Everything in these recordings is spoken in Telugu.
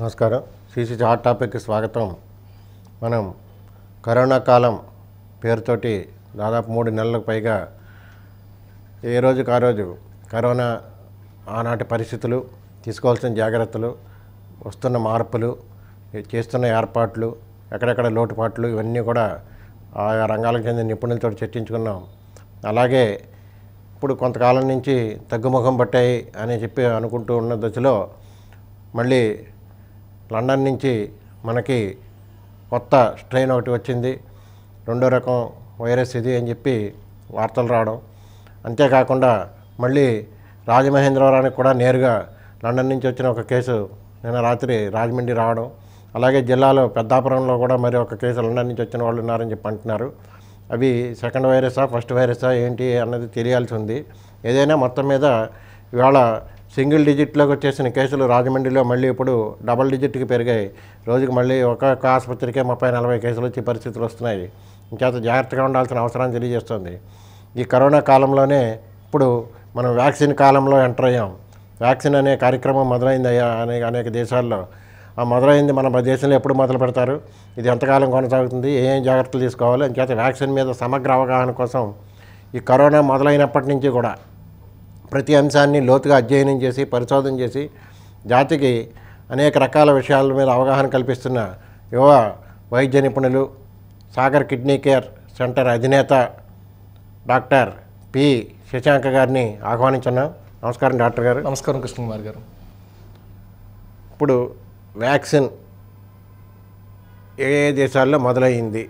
నమస్కారం సిసి హాట్ టాపిక్కి స్వాగతం మనం కరోనా కాలం పేరుతోటి దాదాపు మూడు నెలలకు పైగా ఏ రోజుకు ఆ రోజు కరోనా ఆనాటి పరిస్థితులు తీసుకోవాల్సిన జాగ్రత్తలు వస్తున్న మార్పులు చేస్తున్న ఏర్పాట్లు ఎక్కడెక్కడ లోటుపాట్లు ఇవన్నీ కూడా ఆయా రంగాలకు చెందిన నిపుణులతో చర్చించుకున్నాం అలాగే ఇప్పుడు కొంతకాలం నుంచి తగ్గుముఖం పట్టాయి అని చెప్పి అనుకుంటూ ఉన్న దశలో మళ్ళీ లండన్ నుంచి మనకి కొత్త స్ట్రెయిన్ ఒకటి వచ్చింది రెండో రకం వైరస్ ఇది అని చెప్పి వార్తలు రావడం అంతేకాకుండా మళ్ళీ రాజమహేంద్రవరానికి కూడా నేరుగా లండన్ నుంచి వచ్చిన ఒక కేసు నిన్న రాత్రి రాజమండ్రి రావడం అలాగే జిల్లాలో పెద్దాపురంలో కూడా మరి ఒక కేసు లండన్ నుంచి వచ్చిన వాళ్ళు ఉన్నారని చెప్పి అంటున్నారు అవి సెకండ్ వైరసా ఫస్ట్ వైరసా ఏంటి అన్నది తెలియాల్సి ఉంది ఏదైనా మొత్తం మీద ఇవాళ సింగిల్ డిజిట్లోకి వచ్చేసిన కేసులు రాజమండ్రిలో మళ్ళీ ఇప్పుడు డబల్ డిజిట్కి పెరిగాయి రోజుకి మళ్ళీ ఒక్కొక్క ఆసుపత్రికే ముప్పై నలభై కేసులు వచ్చే పరిస్థితులు వస్తున్నాయి ఇంకేత జాగ్రత్తగా ఉండాల్సిన అవసరాన్ని తెలియజేస్తుంది ఈ కరోనా కాలంలోనే ఇప్పుడు మనం వ్యాక్సిన్ కాలంలో ఎంటర్ అయ్యాం వ్యాక్సిన్ అనే కార్యక్రమం మొదలైంది అనేక అనేక దేశాల్లో ఆ మొదలైంది మన దేశంలో ఎప్పుడు మొదలు పెడతారు ఇది ఎంతకాలం కొనసాగుతుంది ఏ జాగ్రత్తలు తీసుకోవాలి ఇంకేత వ్యాక్సిన్ మీద సమగ్ర అవగాహన కోసం ఈ కరోనా మొదలైనప్పటి నుంచి కూడా ప్రతి అంశాన్ని లోతుగా అధ్యయనం చేసి పరిశోధన చేసి జాతికి అనేక రకాల విషయాల మీద అవగాహన కల్పిస్తున్న యువ వైద్య నిపుణులు సాగర్ కిడ్నీ కేర్ సెంటర్ అధినేత డాక్టర్ పి శశాంక గారిని ఆహ్వానించున్నాం నమస్కారం డాక్టర్ గారు నమస్కారం కృష్ణకుమార్ గారు ఇప్పుడు వ్యాక్సిన్ ఏ ఏ దేశాల్లో మొదలైంది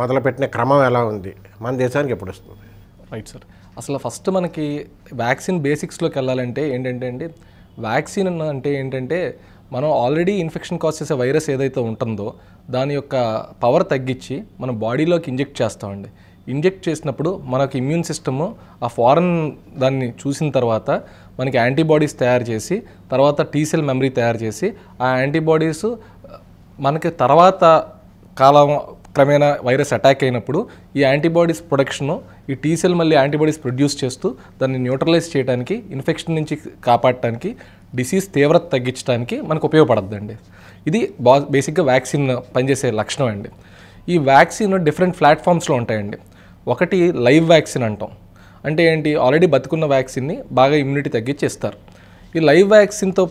మొదలుపెట్టిన క్రమం ఎలా ఉంది మన దేశానికి ఎప్పుడు వస్తుంది రైట్ సార్ అసలు ఫస్ట్ మనకి వ్యాక్సిన్ బేసిక్స్లోకి వెళ్ళాలంటే ఏంటంటే అండి వ్యాక్సిన్ అంటే ఏంటంటే మనం ఆల్రెడీ ఇన్ఫెక్షన్ కాజ్ చేసే వైరస్ ఏదైతే ఉంటుందో దాని యొక్క పవర్ తగ్గించి మన బాడీలోకి ఇంజెక్ట్ చేస్తామండి ఇంజెక్ట్ చేసినప్పుడు మనకు ఇమ్యూన్ సిస్టమ్ ఆ ఫారెన్ దాన్ని చూసిన తర్వాత మనకి యాంటీబాడీస్ తయారు చేసి తర్వాత టీసెల్ మెమరీ తయారు చేసి ఆ యాంటీబాడీస్ మనకి తర్వాత కాలం క్రమేణా వైరస్ అటాక్ అయినప్పుడు ఈ యాంటీబాడీస్ ప్రొడక్షన్ ఈ టీసెల్ మళ్ళీ యాంటీబాడీస్ ప్రొడ్యూస్ చేస్తూ దాన్ని న్యూట్రలైజ్ చేయడానికి ఇన్ఫెక్షన్ నుంచి కాపాడటానికి డిసీజ్ తీవ్రత తగ్గించడానికి మనకు ఉపయోగపడద్దండి ఇది బా బేసిక్గా వ్యాక్సిన్ పనిచేసే లక్షణం అండి ఈ వ్యాక్సిన్ డిఫరెంట్ ప్లాట్ఫామ్స్లో ఉంటాయండి ఒకటి లైవ్ వ్యాక్సిన్ అంటాం అంటే ఏంటి ఆల్రెడీ బతుకున్న వ్యాక్సిన్ని బాగా ఇమ్యూనిటీ తగ్గించి ఇస్తారు ఈ లైవ్ వ్యాక్సిన్తో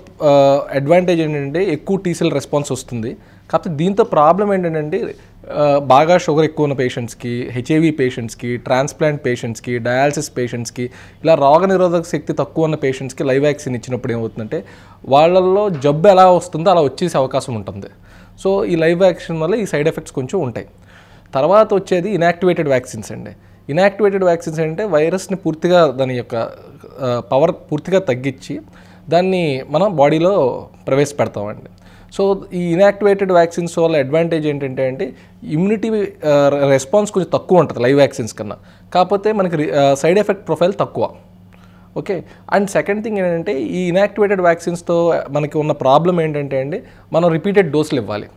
అడ్వాంటేజ్ ఏంటంటే ఎక్కువ టీసెల్ రెస్పాన్స్ వస్తుంది కాకపోతే దీంతో ప్రాబ్లం ఏంటంటే బాగా షుగర్ ఎక్కువ ఉన్న పేషెంట్స్కి హెచ్ఐవి పేషెంట్స్కి ట్రాన్స్ప్లాంట్ పేషెంట్స్కి డయాలసిస్ పేషెంట్స్కి ఇలా రోగనిరోధక శక్తి తక్కువ ఉన్న పేషెంట్స్కి లైవ్ వ్యాక్సిన్ ఇచ్చినప్పుడు ఏమవుతుందంటే వాళ్ళల్లో జబ్బు ఎలా వస్తుందో అలా వచ్చేసే అవకాశం ఉంటుంది సో ఈ లైవ్ వ్యాక్సిన్ వల్ల ఈ సైడ్ ఎఫెక్ట్స్ కొంచెం ఉంటాయి తర్వాత వచ్చేది ఇనాక్టివేటెడ్ వ్యాక్సిన్స్ అండి ఇనాక్టివేటెడ్ వ్యాక్సిన్స్ అంటే వైరస్ని పూర్తిగా దాని యొక్క పవర్ పూర్తిగా తగ్గించి దాన్ని మనం బాడీలో ప్రవేశపెడతామండి సో ఈ ఇనాక్టివేటెడ్ వ్యాక్సిన్స్ వల్ల అడ్వాంటేజ్ ఏంటంటే అంటే ఇమ్యూనిటీ రెస్పాన్స్ కొంచెం తక్కువ ఉంటుంది లైవ్ వ్యాక్సిన్స్ కన్నా కాకపోతే మనకి సైడ్ ఎఫెక్ట్ ప్రొఫైల్ తక్కువ ఓకే అండ్ సెకండ్ థింగ్ ఏంటంటే ఈ ఇనాక్టివేటెడ్ వ్యాక్సిన్స్తో మనకి ఉన్న ప్రాబ్లం ఏంటంటే అండి మనం రిపీటెడ్ డోసులు ఇవ్వాలి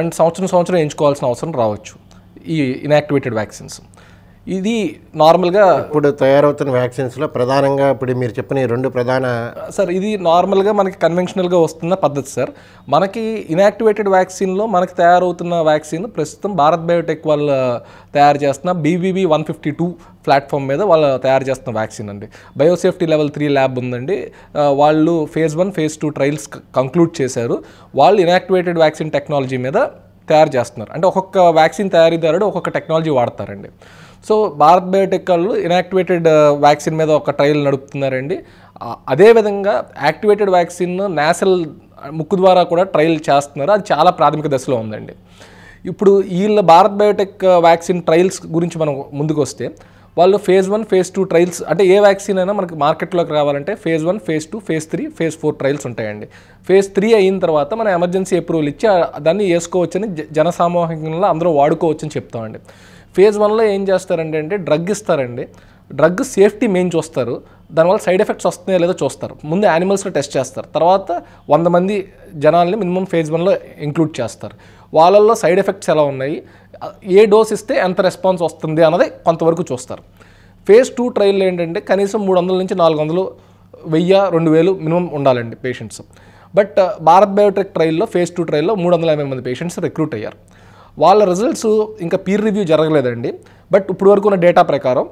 అండ్ సంవత్సరం సంవత్సరం ఎంచుకోవాల్సిన అవసరం రావచ్చు ఈ ఇనాక్టివేటెడ్ వ్యాక్సిన్స్ ఇది నార్మల్గా ఇప్పుడు తయారవుతున్న వ్యాక్సిన్స్లో ప్రధానంగా ఇప్పుడు మీరు చెప్పిన రెండు ప్రధాన సార్ ఇది నార్మల్గా మనకి కన్వెన్షనల్గా వస్తున్న పద్ధతి సార్ మనకి ఇనాక్టివేటెడ్ వ్యాక్సిన్లో మనకి తయారవుతున్న వ్యాక్సిన్ ప్రస్తుతం భారత్ బయోటెక్ వాళ్ళు తయారు చేస్తున్న BBB one fifty two platform మీద వాళ్ళు తయారు చేస్తున్న వ్యాక్సిన్ అండి బయోసేఫ్టీ లెవెల్ త్రీ ల్యాబ్ ఉందండి వాళ్ళు phase one phase two trials conclude చేశారు వాళ్ళు ఇనాక్టివేటెడ్ వ్యాక్సిన్ టెక్నాలజీ మీద తయారు చేస్తున్నారు అంటే ఒక్కొక్క వ్యాక్సిన్ తయారీదారుడు ఒక్కొక్క టెక్నాలజీ వాడతారండి సో భారత్ బయోటెక్ వాళ్ళు ఇనాక్టివేటెడ్ వ్యాక్సిన్ మీద ఒక ట్రయల్ నడుపుతున్నారండి అదేవిధంగా యాక్టివేటెడ్ వ్యాక్సిన్ నేషనల్ ముక్కు ద్వారా కూడా ట్రయల్ చేస్తున్నారు అది చాలా ప్రాథమిక దశలో ఉందండి ఇప్పుడు వీళ్ళ Bharat Biotech vaccine uh, trials గురించి మనం ముందుకు వస్తే వాళ్ళు phase one phase two trials అంటే ఏ వ్యాక్సిన్ అయినా మనకి మార్కెట్లోకి రావాలంటే phase one phase two phase three phase four trials ఉంటాయండి ఫేజ్ త్రీ అయిన తర్వాత మనం ఎమర్జెన్సీ అప్రూవల్ ఇచ్చి దాన్ని వేసుకోవచ్చని జనసామూహికంలో అందరూ వాడుకోవచ్చని చెప్తామండి ఫేజ్ వన్లో ఏం చేస్తారంటే అంటే డ్రగ్ ఇస్తారండి డ్రగ్ సేఫ్టీ మెయిన్ చూస్తారు దానివల్ల సైడ్ ఎఫెక్ట్స్ వస్తున్నాయో లేదో చూస్తారు ముందు యానిమల్స్లో టెస్ట్ చేస్తారు తర్వాత వంద మంది జనాల్ని మినిమం ఫేజ్ వన్లో ఇంక్లూడ్ చేస్తారు వాళ్ళల్లో సైడ్ ఎఫెక్ట్స్ ఎలా ఉన్నాయి ఏ డోస్ ఇస్తే ఎంత రెస్పాన్స్ వస్తుంది అన్నది కొంతవరకు చూస్తారు ఫేజ్ టూ ట్రయల్ ఏంటంటే కనీసం మూడు వందల నుంచి నాలుగు వందలు వెయ్యి రెండు వేలు మినిమం ఉండాలండి పేషెంట్స్ బట్ భారత్ బయోటెక్ ట్రయల్లో ఫేజ్ టూ ట్రయల్లో మూడు వందల యాభై మంది పేషెంట్స్ రిక్రూట్ అయ్యారు వాళ్ళ రిజల్ట్స్ ఇంకా పీర్ రివ్యూ జరగలేదండి బట్ ఇప్పుడు వరకు ఉన్న డేటా ప్రకారం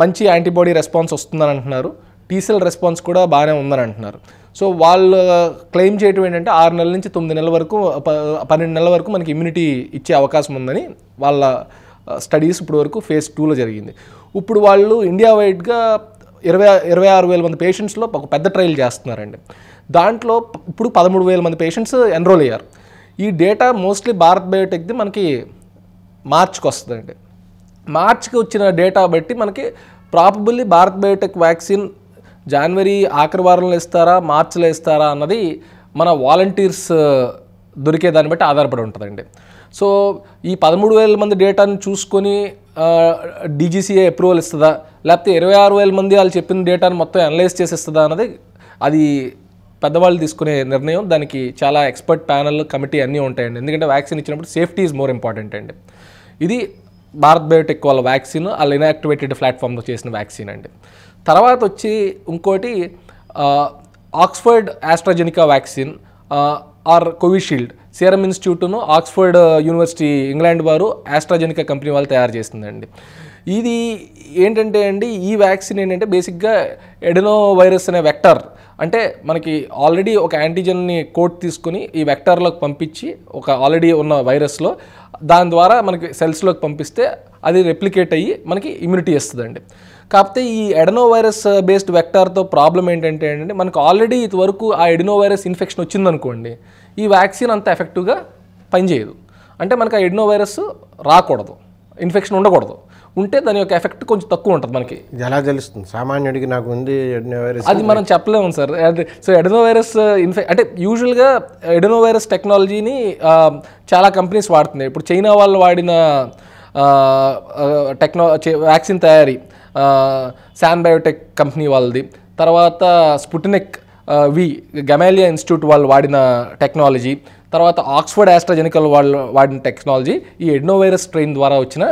మంచి యాంటీబాడీ రెస్పాన్స్ వస్తుందని అంటున్నారు టీసెల్ రెస్పాన్స్ కూడా బాగానే ఉందని అంటున్నారు సో వాళ్ళు క్లెయిమ్ చేయటం ఏంటంటే ఆరు నెలల నుంచి తొమ్మిది నెలల వరకు పన్నెండు నెలల వరకు మనకి ఇమ్యూనిటీ ఇచ్చే అవకాశం ఉందని వాళ్ళ స్టడీస్ ఇప్పుడు వరకు ఫేజ్ టూలో జరిగింది ఇప్పుడు వాళ్ళు ఇండియా వైడ్గా ఇరవై ఇరవై ఆరు వేల మంది పేషెంట్స్లో ఒక పెద్ద ట్రయల్ చేస్తున్నారండి దాంట్లో ఇప్పుడు పదమూడు వేల మంది పేషెంట్స్ ఎన్రోల్ అయ్యారు ఈ డేటా మోస్ట్లీ భారత్ బయోటెక్ది మనకి మార్చ్కి వస్తుందండి మార్చ్కి వచ్చిన డేటా బట్టి మనకి ప్రాపబుల్లీ భారత్ బయోటెక్ వ్యాక్సిన్ జనవరి ఆఖరి వారంలో ఇస్తారా మార్చిలో ఇస్తారా అన్నది మన వాలంటీర్స్ దొరికే దాన్ని బట్టి ఆధారపడి ఉంటుందండి సో ఈ పదమూడు వేల మంది డేటాను చూసుకొని డీజీసీఏ అప్రూవల్ ఇస్తుందా లేకపోతే ఇరవై ఆరు వేల మంది వాళ్ళు చెప్పిన డేటాను మొత్తం అనలైజ్ చేసి ఇస్తుందా అన్నది అది పెద్దవాళ్ళు తీసుకునే నిర్ణయం దానికి చాలా ఎక్స్పర్ట్ ప్యానల్ కమిటీ అన్నీ ఉంటాయండి ఎందుకంటే వ్యాక్సిన్ ఇచ్చినప్పుడు సేఫ్టీ ఈజ్ మోర్ ఇంపార్టెంట్ అండి ఇది భారత్ బయోటెక్ వాళ్ళ వ్యాక్సిన్ వాళ్ళు ఇన్యాక్టివేటెడ్ ప్లాట్ఫామ్లో చేసిన వ్యాక్సిన్ అండి తర్వాత వచ్చి ఇంకోటి Oxford AstraZeneca vaccine or Covishield Serum ఇన్స్టిట్యూట్ను ఆక్స్ఫర్డ్ యూనివర్సిటీ ఇంగ్లాండ్ వారు ఆస్ట్రాజెనికా కంపెనీ వాళ్ళు తయారు చేసిందండి ఇది ఏంటంటే అండి ఈ వ్యాక్సిన్ ఏంటంటే బేసిక్గా ఎడనో వైరస్ అనే వెక్టర్ అంటే మనకి ఆల్రెడీ ఒక యాంటీజెన్ని కోట్ తీసుకుని ఈ వెక్టర్లోకి పంపించి ఒక ఆల్రెడీ ఉన్న వైరస్లో దాని ద్వారా మనకి సెల్స్లోకి పంపిస్తే అది రెప్లికేట్ అయ్యి మనకి ఇమ్యూనిటీ వస్తుందండి కాకపోతే ఈ ఎడనో వైరస్ బేస్డ్ వెక్టార్తో ప్రాబ్లం ఏంటంటే ఏంటంటే మనకు ఆల్రెడీ ఇదివరకు ఆ ఎడినో వైరస్ ఇన్ఫెక్షన్ వచ్చిందనుకోండి ఈ వ్యాక్సిన్ అంత ఎఫెక్టివ్గా పనిచేయదు అంటే మనకు ఆ ఎడినో వైరస్ రాకూడదు ఇన్ఫెక్షన్ ఉండకూడదు ఉంటే దాని యొక్క ఎఫెక్ట్ కొంచెం తక్కువ ఉంటుంది మనకి ఎలా తెలుస్తుంది సామాన్యుడికి నాకు ఉంది వైరస్ అది మనం చెప్పలేము సార్ సో వైరస్ ఇన్ఫెక్ట్ అంటే యూజువల్గా వైరస్ టెక్నాలజీని చాలా కంపెనీస్ వాడుతున్నాయి ఇప్పుడు చైనా వాళ్ళు వాడిన టెక్నో వ్యాక్సిన్ తయారీ శాన్ బయోటెక్ కంపెనీ వాళ్ళది తర్వాత స్పుటినిక్ వి గమాలియా ఇన్స్టిట్యూట్ వాళ్ళు వాడిన టెక్నాలజీ తర్వాత ఆక్స్ఫర్డ్ ఆస్ట్రాజెనికల్ వాళ్ళు వాడిన టెక్నాలజీ ఈ ఎడ్నోవైరస్ స్ట్రెయిన్ ద్వారా వచ్చిన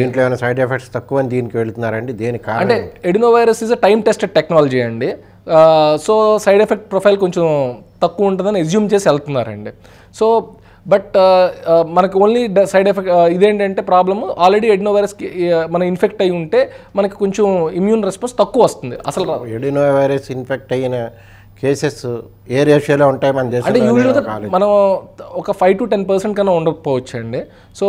దీంట్లో ఏమైనా సైడ్ ఎఫెక్ట్స్ తక్కువ అని దీనికి వెళుతున్నారండి దేనికి అంటే adenovirus is a time tested technology అండి సో సైడ్ ఎఫెక్ట్ ప్రొఫైల్ కొంచెం తక్కువ ఉంటుందని ఎజ్యూమ్ చేసి వెళ్తున్నారండి సో బట్ మనకు ఓన్లీ సైడ్ ఎఫెక్ట్ ఇదేంటంటే ప్రాబ్లమ్ ఆల్రెడీ ఎడినోవైరస్కి మనం ఇన్ఫెక్ట్ అయి ఉంటే మనకి కొంచెం ఇమ్యూన్ రెస్పాన్స్ తక్కువ వస్తుంది అసలు ఎడినోవైరస్ ఇన్ఫెక్ట్ అయిన కేసెస్ ఏ రేషియోలో ఉంటాయి మన అంటే యూజువల్గా మనం ఒక ఫైవ్ టు టెన్ పర్సెంట్ కన్నా ఉండకపోవచ్చు అండి సో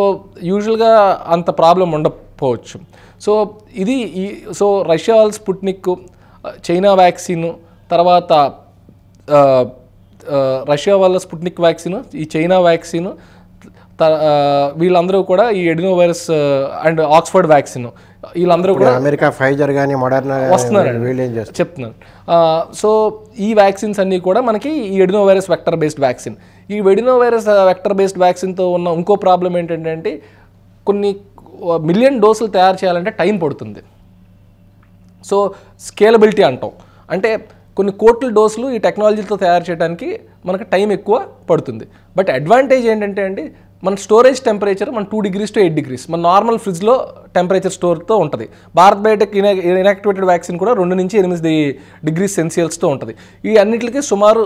యూజువల్గా అంత ప్రాబ్లం ఉండకపోవచ్చు సో ఇది ఈ సో రష్యా వాళ్ళ స్పుట్నిక్ చైనా వ్యాక్సిన్ తర్వాత రష్యా వాళ్ళ స్పుట్నిక్ వ్యాక్సిన్ ఈ చైనా వ్యాక్సిన్ వీళ్ళందరూ కూడా ఈ adeno virus and Oxford vaccine వీళ్ళందరూ కూడా అమెరికా ఫైజర్ కానీ మోడర్నా వస్తున్నారు వీళ్ళు ఏం చేస్తారు చెప్తున్నారు సో ఈ వ్యాక్సిన్స్ అన్నీ కూడా మనకి ఈ adeno virus vector based vaccine ఈ ఎడినో వైరస్ వెక్టర్ బేస్డ్ వ్యాక్సిన్తో ఉన్న ఇంకో ప్రాబ్లం ఏంటంటే కొన్ని మిలియన్ డోసులు తయారు చేయాలంటే టైం పడుతుంది సో స్కేలబిలిటీ అంటాం అంటే కొన్ని కోట్ల డోసులు ఈ టెక్నాలజీతో తయారు చేయడానికి మనకు టైం ఎక్కువ పడుతుంది బట్ అడ్వాంటేజ్ ఏంటంటే అండి మన స్టోరేజ్ టెంపరేచర్ మన two degrees to eight degrees మన నార్మల్ ఫ్రిడ్జ్లో టెంపరేచర్ స్టోర్తో ఉంటుంది భారత్ బయోటెక్ ఇనాక్టివేటెడ్ వ్యాక్సిన్ కూడా రెండు నుంచి ఎనిమిది డిగ్రీస్ సెన్సియల్స్తో ఉంటుంది ఈ అన్నింటికి సుమారు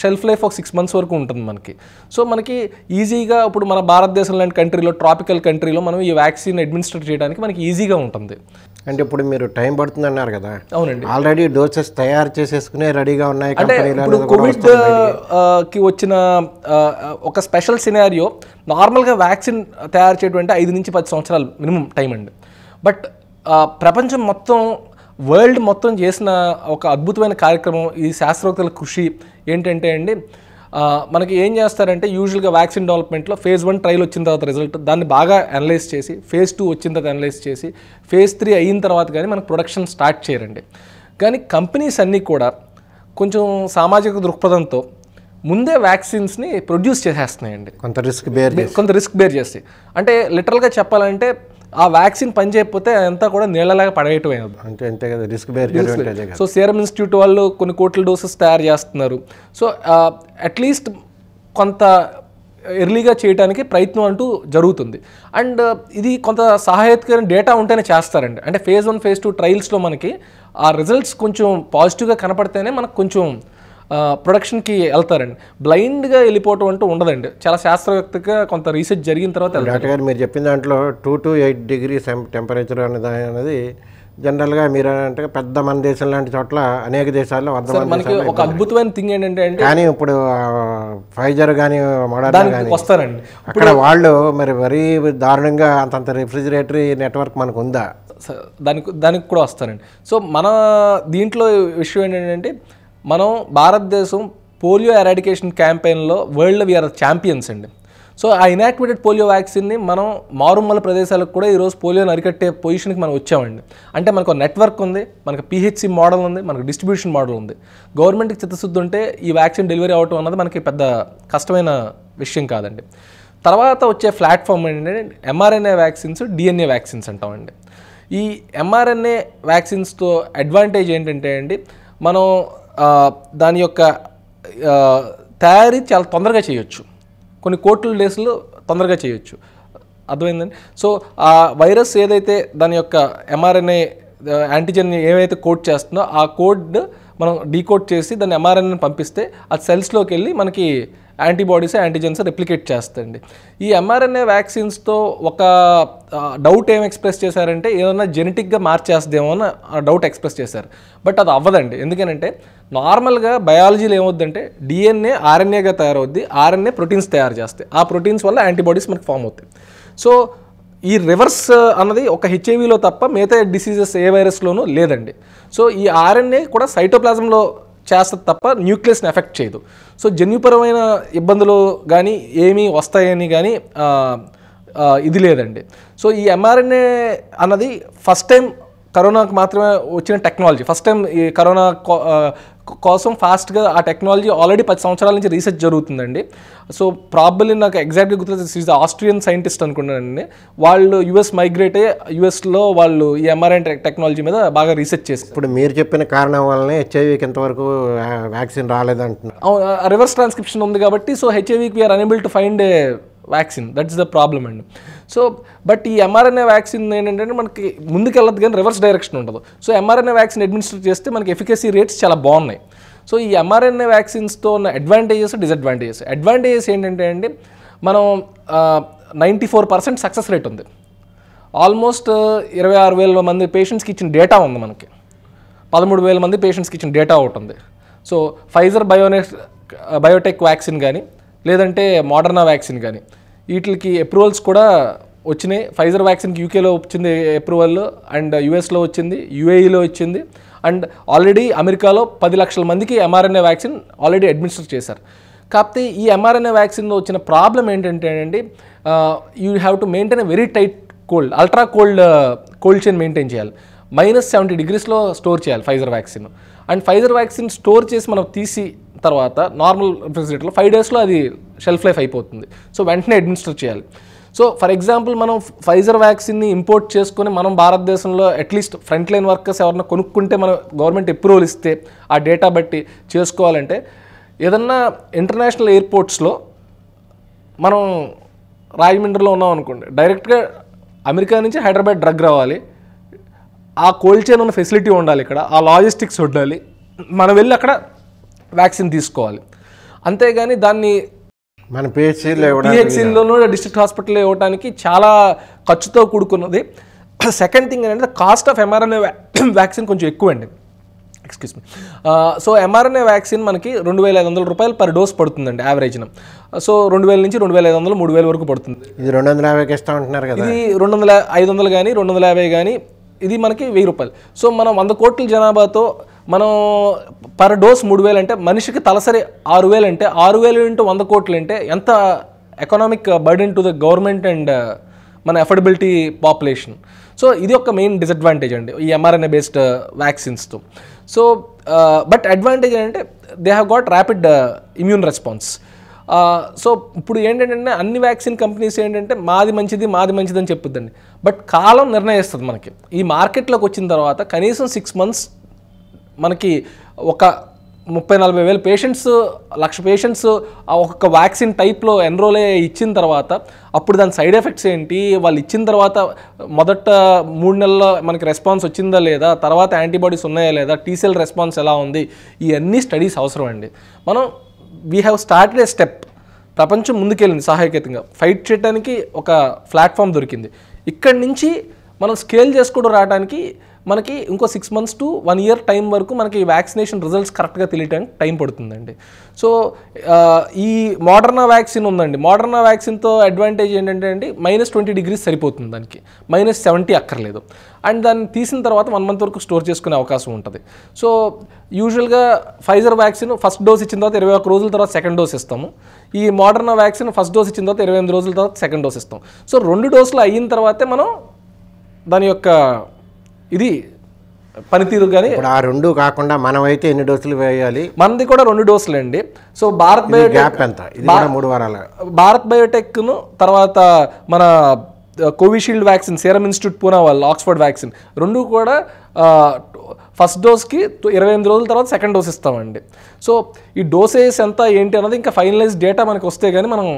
షెల్ఫ్ లైఫ్ ఒక సిక్స్ మంత్స్ వరకు ఉంటుంది మనకి సో మనకి ఈజీగా ఇప్పుడు మన భారతదేశం లాంటి కంట్రీలో ట్రాపికల్ కంట్రీలో మనం ఈ వ్యాక్సిన్ అడ్మినిస్టర్ చేయడానికి మనకి ఈజీగా ఉంటుంది అంటే ఇప్పుడు మీరు టైం పడుతుంది అన్నారు కదా అవునండి ఆల్రెడీ డోసెస్ తయారు చేసేసుకునే రెడీగా ఉన్నాయి కోవిడ్ కి వచ్చిన ఒక స్పెషల్ సినారియో నార్మల్గా వ్యాక్సిన్ తయారు చేయడం ఐదు నుంచి పది సంవత్సరాలు మినిమం టైం అండి బట్ ప్రపంచం మొత్తం వరల్డ్ మొత్తం చేసిన ఒక అద్భుతమైన కార్యక్రమం ఈ శాస్త్రవేత్తల కృషి ఏంటంటే అండి మనకి ఏం చేస్తారంటే యూజువల్గా వ్యాక్సిన్ డెవలప్మెంట్లో ఫేజ్ వన్ ట్రయల్ వచ్చిన తర్వాత రిజల్ట్ దాన్ని బాగా అనలైజ్ చేసి ఫేజ్ టూ వచ్చిన తర్వాత అనలైజ్ చేసి ఫేజ్ త్రీ అయిన తర్వాత కానీ మనకు ప్రొడక్షన్ స్టార్ట్ చేయరండి కానీ కంపెనీస్ అన్నీ కూడా కొంచెం సామాజిక దృక్పథంతో ముందే వ్యాక్సిన్స్ని ప్రొడ్యూస్ చేసేస్తున్నాయండి కొంత రిస్క్ బేర్ కొంత రిస్క్ బేర్ చేస్తాయి అంటే లిటరల్గా చెప్పాలంటే ఆ వ్యాక్సిన్ పనిచేయకపోతే అంతా కూడా నీళ్ళలాగా పడేయటమైనది అంటే అంతే కదా రిస్క్ సో సీరం ఇన్స్టిట్యూట్ వాళ్ళు కొన్ని కోట్ల డోసెస్ తయారు చేస్తున్నారు సో అట్లీస్ట్ కొంత ఎర్లీగా చేయడానికి ప్రయత్నం అంటూ జరుగుతుంది అండ్ ఇది కొంత సహాయకరమైన డేటా ఉంటేనే చేస్తారండి అంటే ఫేజ్ వన్ ఫేజ్ టూ ట్రయల్స్లో మనకి ఆ రిజల్ట్స్ కొంచెం పాజిటివ్గా కనపడితేనే మనకు కొంచెం ప్రొడక్షన్కి వెళ్తారండి బ్లైండ్గా వెళ్ళిపోవటం అంటూ ఉండదండి చాలా శాస్త్రవేత్తగా కొంత రీసెర్చ్ జరిగిన తర్వాత డాక్టర్ గారు మీరు చెప్పిన దాంట్లో two to eight degree temperature అనేది అనేది జనరల్గా మీరు అంటే పెద్ద మన దేశం లాంటి చోట్ల అనేక దేశాల్లో మనకి ఒక అద్భుతమైన థింగ్ ఏంటంటే కానీ ఇప్పుడు ఫైజర్ కానీ మోడర్న్ కానీ వస్తారండి అక్కడ వాళ్ళు మరి మరీ దారుణంగా అంతంత రిఫ్రిజిరేటరీ నెట్వర్క్ మనకు ఉందా దానికి దానికి కూడా వస్తారండి సో మన దీంట్లో విషయం ఏంటంటే మనం భారతదేశం పోలియో ఎరాడికేషన్ క్యాంపెయిన్లో వరల్డ్ వీఆర్ ఛాంపియన్స్ అండి సో ఆ ఇనాక్టివేటెడ్ పోలియో వ్యాక్సిన్ని మనం మారుమూల ప్రదేశాలకు కూడా ఈరోజు పోలియోని అరికట్టే పొజిషన్కి మనం వచ్చామండి అంటే మనకు నెట్వర్క్ ఉంది మనకు పిహెచ్సి మోడల్ ఉంది మనకు డిస్ట్రిబ్యూషన్ మోడల్ ఉంది గవర్నమెంట్కి చిత్తశుద్ధి ఉంటే ఈ వ్యాక్సిన్ డెలివరీ అవ్వటం అన్నది మనకి పెద్ద కష్టమైన విషయం కాదండి తర్వాత వచ్చే ప్లాట్ఫామ్ ఏంటంటే ఎంఆర్ఎన్ఏ వ్యాక్సిన్స్ డిఎన్ఏ వ్యాక్సిన్స్ అంటామండి ఈ ఎంఆర్ఎన్ఏ వ్యాక్సిన్స్తో అడ్వాంటేజ్ ఏంటంటే అండి మనం దాని యొక్క తయారీ చాలా తొందరగా చేయొచ్చు కొన్ని కోట్ల డేస్లో తొందరగా చేయొచ్చు అర్థమైందండి సో ఆ వైరస్ ఏదైతే దాని యొక్క ఎంఆర్ఎన్ఏ యాంటీజెన్ ఏవైతే కోడ్ చేస్తుందో ఆ కోడ్ మనం డీకోడ్ చేసి దాన్ని ఎంఆర్ఎన్ఏని పంపిస్తే అది సెల్స్లోకి వెళ్ళి మనకి యాంటీబాడీస్ యాంటీజెన్స్ రిప్లికేట్ చేస్తాయండి ఈ ఎంఆర్ఎన్ఏ వ్యాక్సిన్స్తో ఒక డౌట్ ఏం ఎక్స్ప్రెస్ చేశారంటే ఏదైనా జెనెటిక్గా మార్చేస్తుందేమో అని డౌట్ ఎక్స్ప్రెస్ చేశారు బట్ అది అవ్వదండి ఎందుకనంటే నార్మల్గా బయాలజీలో అంటే డిఎన్ఏ ఆర్ఎన్ఏగా తయారవుద్ది ఆర్ఎన్ఏ ప్రోటీన్స్ తయారు చేస్తాయి ఆ ప్రోటీన్స్ వల్ల యాంటీబాడీస్ మనకు ఫామ్ అవుతాయి సో ఈ రివర్స్ అన్నది ఒక హెచ్ఐవిలో తప్ప మిగతా డిసీజెస్ ఏ వైరస్లోనూ లేదండి సో ఈ ఆర్ఎన్ఏ కూడా సైటోప్లాజంలో చేస్తుంది తప్ప న్యూక్లియస్ని ఎఫెక్ట్ చేయదు సో జన్యుపరమైన ఇబ్బందులు కానీ ఏమీ వస్తాయని కానీ ఇది లేదండి సో ఈ ఎంఆర్ఎన్ఏ అన్నది ఫస్ట్ టైం కరోనాకు మాత్రమే వచ్చిన టెక్నాలజీ ఫస్ట్ టైం ఈ కరోనా కోసం ఫాస్ట్గా ఆ టెక్నాలజీ ఆల్రెడీ పది సంవత్సరాల నుంచి రీసెర్చ్ జరుగుతుందండి సో ప్రాబ్లీ నాకు ఎగ్జాక్ట్గా గుర్తులేదు ఈజ్ ఆస్ట్రియన్ సైంటిస్ట్ అనుకున్నానండి వాళ్ళు యుఎస్ మైగ్రేట్ అయ్యి యుఎస్లో వాళ్ళు ఈ ఎంఆర్ఐ టెక్నాలజీ మీద బాగా రీసెర్చ్ చేస్తారు ఇప్పుడు మీరు చెప్పిన కారణం వల్లనే హెచ్ఐవికి ఎంతవరకు వ్యాక్సిన్ రాలేదంటున్నారు రివర్స్ ట్రాన్స్క్రిప్షన్ ఉంది కాబట్టి సో హెచ్ఐవికి we're unable to find a vaccine that's the problem అండి సో బట్ ఈ ఎంఆర్ఎన్ఏ వ్యాక్సిన్ ఏంటంటే మనకి ముందుకెళ్ళదు కానీ రివర్స్ డైరెక్షన్ ఉండదు సో ఎంఆర్ఎన్ఏ వ్యాక్సిన్ అడ్మినిస్టర్ చేస్తే మనకి ఎఫికసీ రేట్స్ చాలా బాగున్నాయి సో ఈ ఎంఆర్ఎన్ఏ వ్యాక్సిన్స్తో ఉన్న అడ్వాంటేజెస్ డిసడ్వాంటేజెస్ అడ్వాంటేజెస్ ఏంటంటే అండి మనం ninety four percent success rate ఉంది ఆల్మోస్ట్ ఇరవై ఆరు వేల మంది పేషెంట్స్కి ఇచ్చిన డేటా ఉంది మనకి పదమూడు వేల మంది పేషెంట్స్కి ఇచ్చిన డేటా ఒకటి ఉంది so Pfizer BioNTech biotech vaccine కానీ లేదంటే మోడర్నా వ్యాక్సిన్ కానీ వీటికి అప్రూవల్స్ కూడా వచ్చినాయి ఫైజర్ వ్యాక్సిన్కి యూకేలో వచ్చింది అప్రూవల్ అండ్ యూఎస్లో వచ్చింది యూఏఈలో e వచ్చింది అండ్ ఆల్రెడీ అమెరికాలో పది లక్షల మందికి ఎంఆర్ఎన్ఏ వ్యాక్సిన్ ఆల్రెడీ అడ్మినిస్టర్ చేశారు కాకపోతే ఈ ఎంఆర్ఎన్ఏ వ్యాక్సిన్లో వచ్చిన ప్రాబ్లం ఏంటంటే అండి you have to maintain very tight cold ultra cold cold chain maintain చేయాలి మైనస్ సెవెంటీ డిగ్రీస్లో స్టోర్ చేయాలి Pfizer vaccine and Pfizer vaccine store చేసి మనం తీసి తర్వాత నార్మల్ రిఫ్రిజిరేటర్లో ఫైవ్ డేస్లో అది షెల్ఫ్ లైఫ్ అయిపోతుంది సో వెంటనే అడ్మినిస్టర్ చేయాలి సో ఫర్ ఎగ్జాంపుల్ మనం ఫైజర్ వ్యాక్సిన్ని ఇంపోర్ట్ చేసుకొని మనం భారతదేశంలో అట్లీస్ట్ ఫ్రంట్ లైన్ వర్కర్స్ ఎవరన్నా కొనుక్కుంటే మనం గవర్నమెంట్ అప్రూవల్ ఇస్తే ఆ డేటా బట్టి చేసుకోవాలంటే ఏదన్నా ఇంటర్నేషనల్ ఎయిర్పోర్ట్స్లో మనం రాజమండ్రిలో ఉన్నాం అనుకోండి డైరెక్ట్గా అమెరికా నుంచి హైదరాబాద్ డ్రగ్ రావాలి ఆ కోల్డ్ చైన్ ఉన్న ఫెసిలిటీ ఉండాలి ఇక్కడ ఆ లాజిస్టిక్స్ ఉండాలి మనం వెళ్ళి అక్కడ వ్యాక్సిన్ తీసుకోవాలి అంతేగాని దాన్ని మన పిహెచ్సిలోనూ డిస్ట్రిక్ట్ హాస్పిటల్ ఇవ్వడానికి చాలా ఖర్చుతో కూడుకున్నది సెకండ్ థింగ్ ఏంటంటే కాస్ట్ ఆఫ్ ఎంఆర్ఎన్ఏ వ్యాక్సిన్ కొంచెం ఎక్కువ అండి excuse me so mRNA vaccine మనకి రెండు వేల ఐదు వందల రూపాయలు పర్ డోస్ పడుతుందండి యావరేజ్న సో రెండు వేల నుంచి రెండు వేల ఐదు వందలు మూడు వేల వరకు పడుతుంది ఇది రెండు వందల యాభైకి ఇస్తా ఉంటున్నారు కదా ఇది రెండు వందల ఐదు వందలు కానీ రెండు వందల యాభై కానీ ఇది మనకి వెయ్యి రూపాయలు సో మనం వంద కోట్ల జనాభాతో మనం పర్ డోస్ మూడు వేలు అంటే మనిషికి తలసరి ఆరు వేలు అంటే ఆరు వేలు ఇంటూ వంద కోట్లు అంటే ఎంత economic burden to the government and మన అఫోర్డబిలిటీ పాపులేషన్ సో ఇది ఒక మెయిన్ డిసడ్వాంటేజ్ అండి ఈ ఎంఆర్ఎన్ఏ బేస్డ్ వ్యాక్సిన్స్తో సో బట్ అడ్వాంటేజ్ ఏంటంటే they have got rapid immune response so ఇప్పుడు ఏంటంటే అన్ని వ్యాక్సిన్ కంపెనీస్ ఏంటంటే మాది మంచిది మాది మంచిది అని చెప్పుద్దండి బట్ కాలం నిర్ణయిస్తుంది మనకి ఈ మార్కెట్లోకి వచ్చిన తర్వాత కనీసం సిక్స్ మంత్స్ మనకి ఒక ముప్పై నలభై వేల పేషెంట్స్ లక్ష పేషెంట్స్ ఒక్క వ్యాక్సిన్ టైప్లో ఎన్రోల్ అయ్యి ఇచ్చిన తర్వాత అప్పుడు దాని సైడ్ ఎఫెక్ట్స్ ఏంటి వాళ్ళు ఇచ్చిన తర్వాత మొదట మూడు నెలల్లో మనకి రెస్పాన్స్ వచ్చిందా లేదా తర్వాత యాంటీబాడీస్ ఉన్నాయా లేదా టీసెల్ రెస్పాన్స్ ఎలా ఉంది ఇవన్నీ స్టడీస్ అవసరం అండి మనం we have started a step ప్రపంచం ముందుకెళ్ళింది సహాయకతంగా ఫైట్ చేయడానికి ఒక ప్లాట్ఫామ్ దొరికింది ఇక్కడి నుంచి మనం స్కేల్ చేసుకోవడం రావడానికి మనకి ఇంకో six months to one year time వరకు మనకి వ్యాక్సినేషన్ రిజల్ట్స్ కరెక్ట్గా తెలియటానికి టైం పడుతుందండి సో ఈ మోడర్నా వ్యాక్సిన్ ఉందండి మోడర్నా వ్యాక్సిన్తో అడ్వాంటేజ్ ఏంటంటే అండి మైనస్ ట్వంటీ డిగ్రీస్ సరిపోతుంది దానికి మైనస్ సెవెంటీ అక్కర్లేదు అండ్ దాన్ని తీసిన తర్వాత వన్ మంత్ వరకు స్టోర్ చేసుకునే అవకాశం ఉంటుంది సో యూజువల్గా ఫైజర్ వ్యాక్సిన్ ఫస్ట్ డోస్ ఇచ్చిన తర్వాత ఇరవై ఒక్క రోజుల తర్వాత సెకండ్ డోస్ ఇస్తాము ఈ మోడర్నా వ్యాక్సిన్ ఫస్ట్ డోస్ ఇచ్చిన తర్వాత ఇరవై ఎనిమిది రోజుల తర్వాత సెకండ్ డోస్ ఇస్తాం సో రెండు డోసులు అయిన తర్వాతే మనం దాని యొక్క ఇది పనితీరు కానీ ఆ రెండు కాకుండా మనం అయితే ఎన్ని డోసులు వేయాలి మనది కూడా రెండు డోసులు అండి సో భారత్ బయోటెక్ ఎంత మూడు వారాలు భారత్ బయోటెక్ను తర్వాత మన Covishield vaccine Serum Institute Poona వాళ్ళు ఆక్స్ఫర్డ్ వ్యాక్సిన్ రెండు కూడా ఫస్ట్ డోస్కి ఇరవై ఎనిమిది రోజుల తర్వాత సెకండ్ డోస్ ఇస్తామండి సో ఈ డోసేస్ ఎంత ఏంటి అన్నది ఇంకా ఫైనలైజ్ డేటా మనకు వస్తే కానీ మనం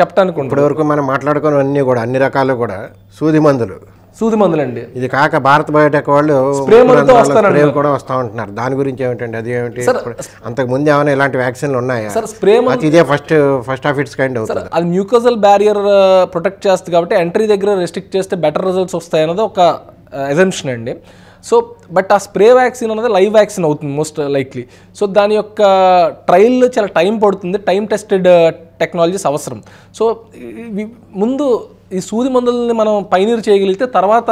చెప్పడానికి ఇప్పటివరకు మనం మాట్లాడుకున్నవన్నీ కూడా అన్ని రకాలు కూడా సూది మందులు సూది మందులండి ఇది కాక భారత బయోటెక్ వాళ్ళు స్ప్రే మందులు కూడా వస్తా ఉంటున్నారు దాని గురించి ఏమిటండి అది ఏమిటి అంతకు ముందు ఏమైనా ఇలాంటి వ్యాక్సిన్లు ఉన్నాయా సార్ స్ప్రే ఇదే first first of its kind అవుతుంది అది మ్యూకోజల్ బ్యారియర్ ప్రొటెక్ట్ చేస్తుంది కాబట్టి ఎంట్రీ దగ్గర రెస్ట్రిక్ట్ చేస్తే బెటర్ రిజల్ట్స్ వస్తాయన్నది ఒక ఎజెంప్షన్ uh, అండి సో బట్ ఆ స్ప్రే వ్యాక్సిన్ అనేది లైవ్ వ్యాక్సిన్ అవుతుంది మోస్ట్ లైక్లీ సో దాని యొక్క ట్రయల్ చాలా టైం పడుతుంది టైం టెస్టెడ్ టెక్నాలజీస్ అవసరం సో ముందు ఈ సూది మందులని మనం పైనీర్ చేయగలిగితే తర్వాత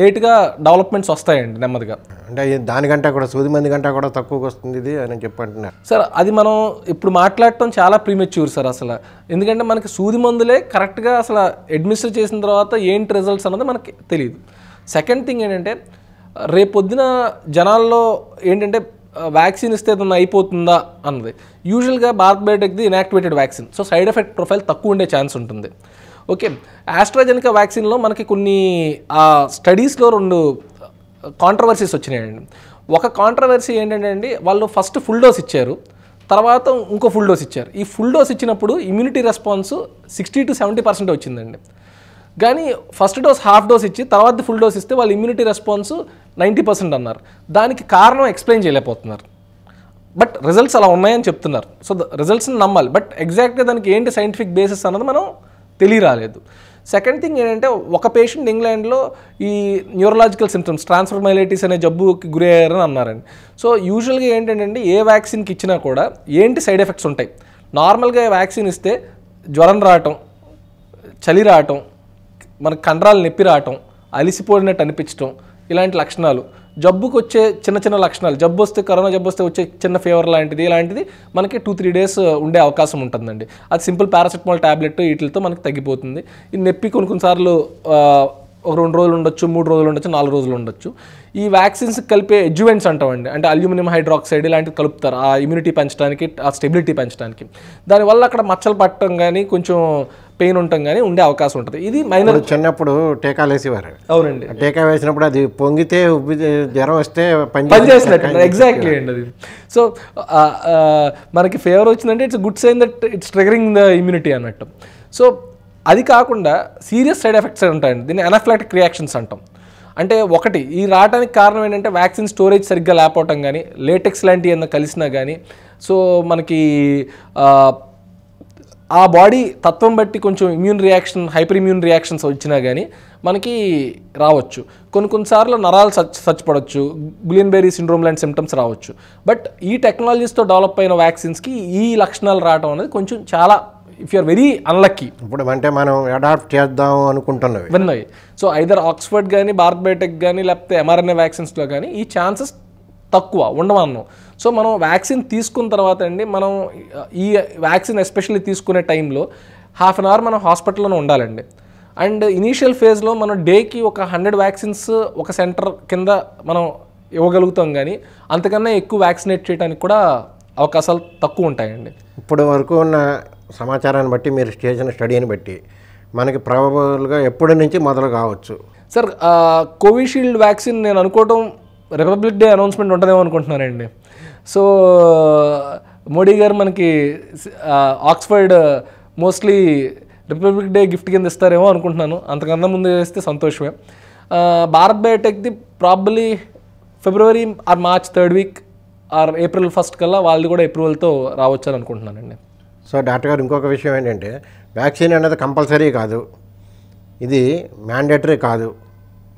లేట్గా డెవలప్మెంట్స్ వస్తాయండి నెమ్మదిగా అంటే దానికంటే కూడా సూది మంది కంటే కూడా తక్కువగా వస్తుంది ఇది అని చెప్పంటున్నారు సార్ అది మనం ఇప్పుడు మాట్లాడటం చాలా ప్రీమెచ్యూర్ సార్ అసలు ఎందుకంటే మనకి సూది మందులే కరెక్ట్గా అసలు అడ్మినిస్టర్ చేసిన తర్వాత ఏంటి రిజల్ట్స్ అన్నది మనకి తెలియదు సెకండ్ థింగ్ ఏంటంటే రేపొద్దున జనాల్లో ఏంటంటే వ్యాక్సిన్ ఇస్తే ఏదన్నా అయిపోతుందా అన్నది యూజువల్గా భారత్ బయోటెక్ది inactivated vaccine so side effect profile తక్కువ ఉండే ఛాన్స్ ఉంటుంది ఓకే ఆస్ట్రాజెనికా వ్యాక్సిన్లో మనకి కొన్ని స్టడీస్లో రెండు కాంట్రవర్సీస్ వచ్చినాయండి ఒక కాంట్రవర్సీ ఏంటంటే అండి వాళ్ళు ఫస్ట్ ఫుల్ డోస్ ఇచ్చారు తర్వాత ఇంకో ఫుల్ డోస్ ఇచ్చారు ఈ ఫుల్ డోస్ ఇచ్చినప్పుడు immunity response sixty to seventy percent వచ్చిందండి కానీ ఫస్ట్ డోస్ హాఫ్ డోస్ ఇచ్చి తర్వాత ఫుల్ డోస్ ఇస్తే వాళ్ళ ఇమ్యూనిటీ రెస్పాన్స్ నైంటీ పర్సెంట్ అన్నారు దానికి కారణం ఎక్స్ప్లెయిన్ చేయలేకపోతున్నారు బట్ రిజల్ట్స్ అలా ఉన్నాయని చెప్తున్నారు సో రిజల్ట్స్ని నమ్మాలి బట్ ఎగ్జాక్ట్గా దానికి ఏంటి సైంటిఫిక్ బేసిస్ అన్నది మనం తెలియరాలేదు సెకండ్ థింగ్ ఏంటంటే ఒక పేషెంట్ ఇంగ్లాండ్లో ఈ న్యూరలాజికల్ సిమ్టమ్స్ ట్రాన్స్ఫర్ మైలైటిస్ అనే జబ్బుకి గురి అయ్యారని అన్నారండి సో యూజువల్గా ఏంటంటే ఏ వ్యాక్సిన్కి ఇచ్చినా కూడా ఏంటి సైడ్ ఎఫెక్ట్స్ ఉంటాయి నార్మల్గా వ్యాక్సిన్ ఇస్తే జ్వరం రావటం చలి రావటం మనకు కండరాలు నొప్పి రావటం అలిసిపోయినట్టు అనిపించటం ఇలాంటి లక్షణాలు జబ్బుకు వచ్చే చిన్న చిన్న లక్షణాలు జబ్బు వస్తే కరోనా జబ్బు వస్తే వచ్చే చిన్న ఫీవర్ లాంటిది ఇలాంటిది మనకి టూ త్రీ డేస్ ఉండే అవకాశం ఉంటుందండి అది సింపుల్ పారాసెటమాల్ ట్యాబ్లెట్ వీటితో మనకి తగ్గిపోతుంది ఈ నొప్పి కొన్ని కొన్నిసార్లు uh, ఒక రెండు రోజులు ఉండొచ్చు మూడు రోజులు ఉండొచ్చు నాలుగు రోజులు ఉండొచ్చు ఈ వ్యాక్సిన్స్ కలిపే ఎడ్యువెంట్స్ అంటామండి అంటే అల్యూమినియం హైడ్రాక్సైడ్ ఇలాంటివి కలుపుతారు ఆ ఇమ్యూనిటీ పెంచడానికి ఆ స్టెబిలిటీ పెంచడానికి దానివల్ల అక్కడ మచ్చలు పట్టడం కానీ కొంచెం పెయిన్ ఉండటం కానీ ఉండే అవకాశం ఉంటుంది ఇది మైనర్ చిన్నప్పుడు టీకాలు వేసేవారు అవునండి టీకా వేసినప్పుడు అది పొంగితే జ్వరం వస్తే పనిచేసినట్టు ఎగ్జాక్ట్లీ అండి అది సో మనకి ఫేవర్ వచ్చిందంటే it's good sign that it's triggering the immunity అన్నట్టు సో అది కాకుండా సీరియస్ సైడ్ ఎఫెక్ట్స్ ఉంటాయండి దీన్ని ఎనఫ్లాటిక్ రియాక్షన్స్ అంటాం అంటే ఒకటి ఈ రావడానికి కారణం ఏంటంటే వ్యాక్సిన్ స్టోరేజ్ సరిగ్గా లేకపోవటం కానీ లేటెక్స్ లాంటివి ఏదైనా కలిసినా కానీ సో మనకి ఆ బాడీ తత్వం బట్టి కొంచెం immune reaction hyper immune reactions వచ్చినా కానీ మనకి రావచ్చు కొన్ని కొన్నిసార్లు నరాలు సచ్ సచ్చిపడవచ్చు గులియన్బెరీ సిండ్రోమ్ లాంటి సిమ్టమ్స్ రావచ్చు బట్ ఈ టెక్నాలజీస్తో డెవలప్ అయిన వ్యాక్సిన్స్కి ఈ లక్షణాలు రావడం అనేది కొంచెం చాలా ఇఫ్ యూఆర్ వెరీ అన్లక్కీ ఇప్పుడు అంటే మనం అడాప్ట్ చేద్దాం అనుకుంటున్నాం విన్నాయి సో ఐదర్ ఆక్స్ఫర్డ్ కానీ భారత్ బయోటెక్ కానీ లేకపోతే ఎంఆర్ఎన్ఏ వ్యాక్సిన్స్లో కానీ ఈ ఛాన్సెస్ తక్కువ ఉండమన్నాం సో మనం వ్యాక్సిన్ తీసుకున్న తర్వాత అండి మనం ఈ వ్యాక్సిన్ ఎస్పెషల్లీ తీసుకునే టైంలో హాఫ్ అన్ అవర్ మనం హాస్పిటల్లోనే ఉండాలండి అండ్ ఇనీషియల్ ఫేజ్లో మనం డేకి ఒక హండ్రెడ్ వ్యాక్సిన్స్ ఒక సెంటర్ కింద మనం ఇవ్వగలుగుతాం కానీ అంతకన్నా ఎక్కువ వ్యాక్సినేట్ చేయడానికి కూడా అవకాశాలు తక్కువ ఉంటాయండి ఇప్పటి వరకు ఉన్న సమాచారాన్ని బట్టి మీరు చేసిన స్టడీని బట్టి మనకి ప్రాబబుల్గా ఎప్పటి నుంచి మొదలు కావచ్చు సార్ కోవిషీల్డ్ వ్యాక్సిన్ నేను అనుకోవటం రిపబ్లిక్ డే అనౌన్స్మెంట్ ఉంటుందేమో అనుకుంటున్నానండి సో మోడీ గారు మనకి Oxford mostly Republic Day gift కింద ఇస్తారేమో అనుకుంటున్నాను అంతకన్నా ముందు చేస్తే సంతోషమే భారత్ బయోటెక్ది probably February or March third week or April first కల్లా వాళ్ళు కూడా అప్రూవల్తో రావచ్చు అని అనుకుంటున్నానండి సో డాక్టర్ గారు ఇంకొక విషయం ఏంటంటే వ్యాక్సిన్ అనేది కంపల్సరీ కాదు ఇది మ్యాండేటరీ కాదు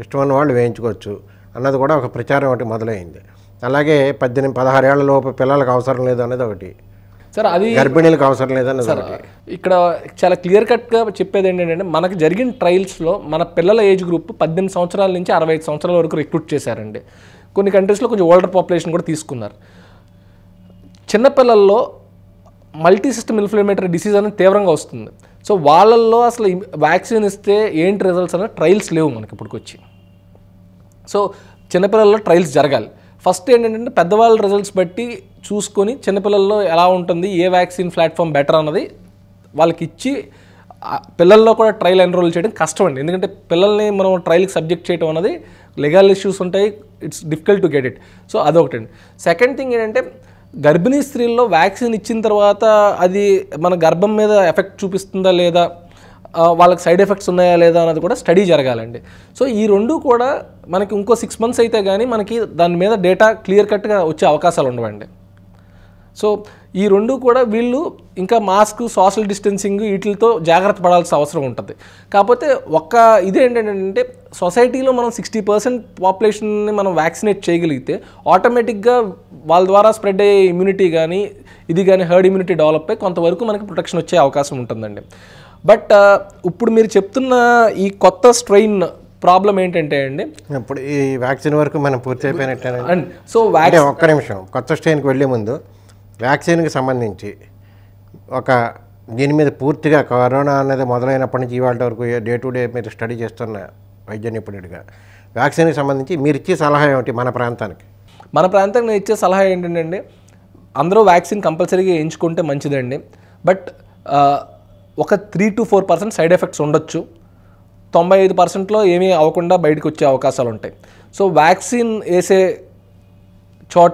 ఇష్టమైన వాళ్ళు వేయించుకోవచ్చు అన్నది కూడా ఒక ప్రచారం ఒకటి మొదలైంది అలాగే పద్దెనిమిది పదహారు లోపు పిల్లలకు అవసరం లేదు అనేది ఒకటి సార్ అది గర్భిణీలకు అవసరం లేదని సార్ ఇక్కడ చాలా క్లియర్ కట్గా చెప్పేది ఏంటంటే మనకు జరిగిన ట్రయల్స్లో మన పిల్లల ఏజ్ గ్రూప్ పద్దెనిమిది సంవత్సరాల నుంచి అరవై ఐదు సంవత్సరాల వరకు రిక్రూట్ చేశారండి కొన్ని కంట్రీస్లో కొంచెం ఓల్డర్ పాపులేషన్ కూడా తీసుకున్నారు చిన్నపిల్లల్లో మల్టీ సిస్టమ్ ఇన్ఫ్లమేటరీ డిసీజ్ అనేది తీవ్రంగా వస్తుంది సో వాళ్ళల్లో అసలు వ్యాక్సిన్ ఇస్తే ఏంటి రిజల్ట్స్ అనేది ట్రయల్స్ లేవు మనకి ఇప్పటికొచ్చి సో చిన్నపిల్లల్లో ట్రయల్స్ జరగాలి ఫస్ట్ ఏంటంటే పెద్దవాళ్ళ రిజల్ట్స్ బట్టి చూసుకొని చిన్నపిల్లల్లో ఎలా ఉంటుంది ఏ వ్యాక్సిన్ ప్లాట్ఫామ్ బెటర్ అన్నది వాళ్ళకి ఇచ్చి పిల్లల్లో కూడా ట్రయల్ ఎన్రోల్ చేయడం కష్టం అండి ఎందుకంటే పిల్లల్ని మనం ట్రయల్కి సబ్జెక్ట్ చేయడం అనేది లెగల్ ఇష్యూస్ ఉంటాయి it's difficult to get it so అదొకటండి అండి సెకండ్ థింగ్ ఏంటంటే గర్భిణీ స్త్రీల్లో వ్యాక్సిన్ ఇచ్చిన తర్వాత అది మన గర్భం మీద ఎఫెక్ట్ చూపిస్తుందా లేదా వాళ్ళకి సైడ్ ఎఫెక్ట్స్ ఉన్నాయా లేదా అన్నది కూడా స్టడీ జరగాలండి సో ఈ రెండు కూడా మనకి ఇంకో సిక్స్ మంత్స్ అయితే కానీ మనకి దాని మీద డేటా క్లియర్ కట్గా వచ్చే అవకాశాలు ఉండవండి సో ఈ రెండు కూడా వీళ్ళు ఇంకా మాస్క్ సోషల్ డిస్టెన్సింగ్ వీటితో జాగ్రత్త పడాల్సిన అవసరం ఉంటుంది కాకపోతే ఒక్క ఏంటంటే సొసైటీలో మనం సిక్స్టీ పర్సెంట్ పాపులేషన్ని మనం వ్యాక్సినేట్ చేయగలిగితే ఆటోమేటిక్గా వాళ్ళ ద్వారా స్ప్రెడ్ అయ్యే ఇమ్యూనిటీ కానీ ఇది కానీ హర్డ్ ఇమ్యూనిటీ డెవలప్ అయ్యి కొంతవరకు మనకి ప్రొటెక్షన్ వచ్చే అవకాశం ఉంటుందండి బట్ ఇప్పుడు మీరు చెప్తున్న ఈ కొత్త స్ట్రెయిన్ ప్రాబ్లం ఏంటంటే అండి ఇప్పుడు ఈ వ్యాక్సిన్ వరకు మనం పూర్తి అయిపోయినట్టే సో ఒక్క నిమిషం కొత్త స్ట్రెయిన్కి వెళ్ళే ముందు వ్యాక్సిన్కి సంబంధించి ఒక దీని మీద పూర్తిగా కరోనా అనేది మొదలైనప్పటి నుంచి ఇవాళ వరకు డే టు డే మీరు స్టడీ చేస్తున్న వైద్య నిపుణుడిగా వ్యాక్సిన్కి సంబంధించి మీరు ఇచ్చే సలహా ఏమిటి మన ప్రాంతానికి మన ప్రాంతానికి నేను ఇచ్చే సలహా ఏంటంటే అందరూ వ్యాక్సిన్ కంపల్సరీగా ఎంచుకుంటే మంచిదండి బట్ ఒక three to four percent side effects ఉండొచ్చు తొంభై ఐదు పర్సెంట్లో ఏమీ అవ్వకుండా బయటకు వచ్చే అవకాశాలు ఉంటాయి సో వ్యాక్సిన్ వేసే చోట